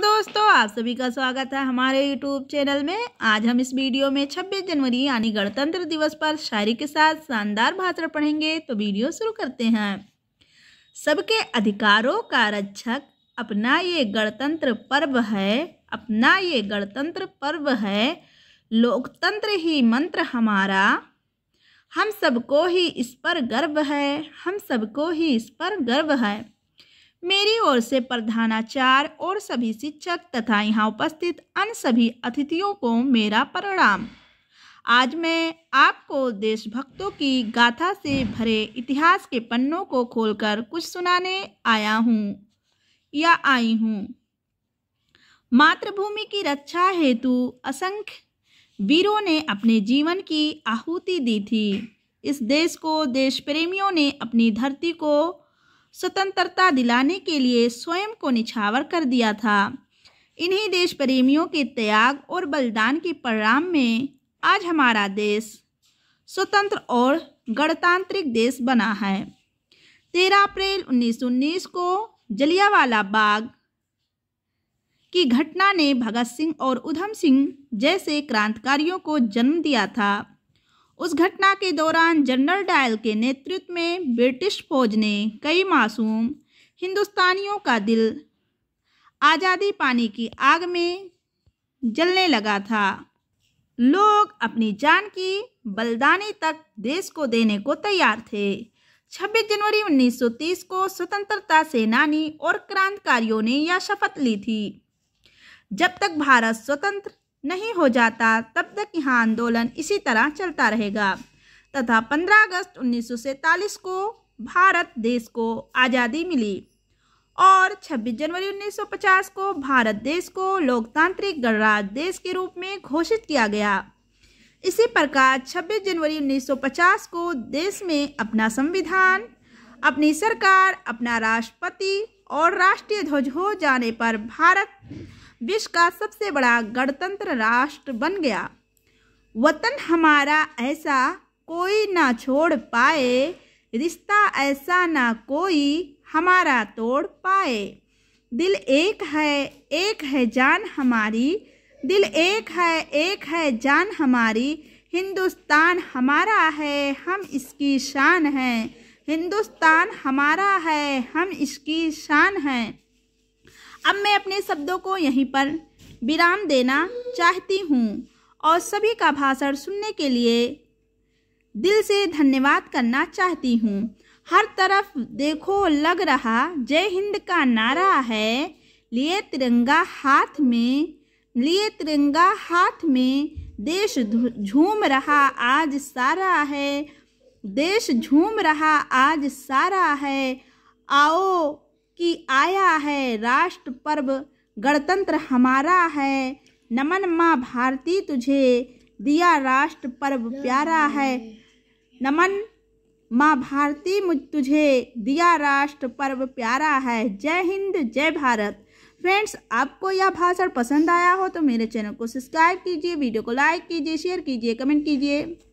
दोस्तों आप सभी का स्वागत है हमारे यूट्यूब चैनल में आज हम इस वीडियो में 26 जनवरी यानी गणतंत्र दिवस पर शायरी के साथ शानदार भाषण पढ़ेंगे तो वीडियो शुरू करते हैं सबके अधिकारों का रक्षक अपना ये गणतंत्र पर्व है अपना ये गणतंत्र पर्व है लोकतंत्र ही मंत्र हमारा हम सबको ही इस पर गर्व है हम सबको ही इस पर गर्व है मेरी ओर से प्रधानाचार्य और सभी शिक्षक तथा यहाँ उपस्थित अन्य सभी अतिथियों को मेरा प्रणाम आज मैं आपको देशभक्तों की गाथा से भरे इतिहास के पन्नों को खोलकर कुछ सुनाने आया हूँ या आई हूँ मातृभूमि की रक्षा हेतु असंख्य वीरों ने अपने जीवन की आहुति दी थी इस देश को देश प्रेमियों ने अपनी धरती को स्वतंत्रता दिलाने के लिए स्वयं को निछावर कर दिया था इन्हीं देश प्रेमियों के त्याग और बलिदान के परिणाम में आज हमारा देश स्वतंत्र और गणतांत्रिक देश बना है तेरह अप्रैल 1919 को जलियावाला बाग की घटना ने भगत सिंह और उधम सिंह जैसे क्रांतिकारियों को जन्म दिया था उस घटना के दौरान जनरल डायल के नेतृत्व में ब्रिटिश फौज ने कई मासूम हिंदुस्तानियों का दिल आज़ादी पाने की आग में जलने लगा था लोग अपनी जान की बलिदानी तक देश को देने को तैयार थे 26 जनवरी 1930 को स्वतंत्रता सेनानी और क्रांतिकारियों ने यह शपथ ली थी जब तक भारत स्वतंत्र नहीं हो जाता तब तक यहाँ आंदोलन इसी तरह चलता रहेगा तथा 15 अगस्त उन्नीस को भारत देश को आज़ादी मिली और 26 जनवरी 1950 को भारत देश को लोकतांत्रिक गणराज्य देश के रूप में घोषित किया गया इसी प्रकार 26 जनवरी 1950 को देश में अपना संविधान अपनी सरकार अपना राष्ट्रपति और राष्ट्रीय ध्वज हो जाने पर भारत विश्व का सबसे बड़ा गणतंत्र राष्ट्र बन गया वतन हमारा ऐसा कोई ना छोड़ पाए रिश्ता ऐसा ना कोई हमारा तोड़ पाए दिल एक है एक है जान हमारी दिल एक है एक है जान हमारी हिंदुस्तान हमारा है हम इसकी शान हैं हिंदुस्तान हमारा है हम इसकी शान हैं अब मैं अपने शब्दों को यहीं पर विराम देना चाहती हूँ और सभी का भाषण सुनने के लिए दिल से धन्यवाद करना चाहती हूँ हर तरफ देखो लग रहा जय हिंद का नारा है लिए तिरंगा हाथ में लिए तिरंगा हाथ में देश झूम रहा आज सारा है देश झूम रहा आज सारा है आओ कि आया है राष्ट्र पर्व गणतंत्र हमारा है नमन माँ भारती तुझे दिया राष्ट्र पर्व प्यारा है नमन माँ भारती मुझ तुझे दिया राष्ट्र पर्व प्यारा है जय हिंद जय भारत फ्रेंड्स आपको यह भाषण पसंद आया हो तो मेरे चैनल को सब्सक्राइब कीजिए वीडियो को लाइक कीजिए शेयर कीजिए कमेंट कीजिए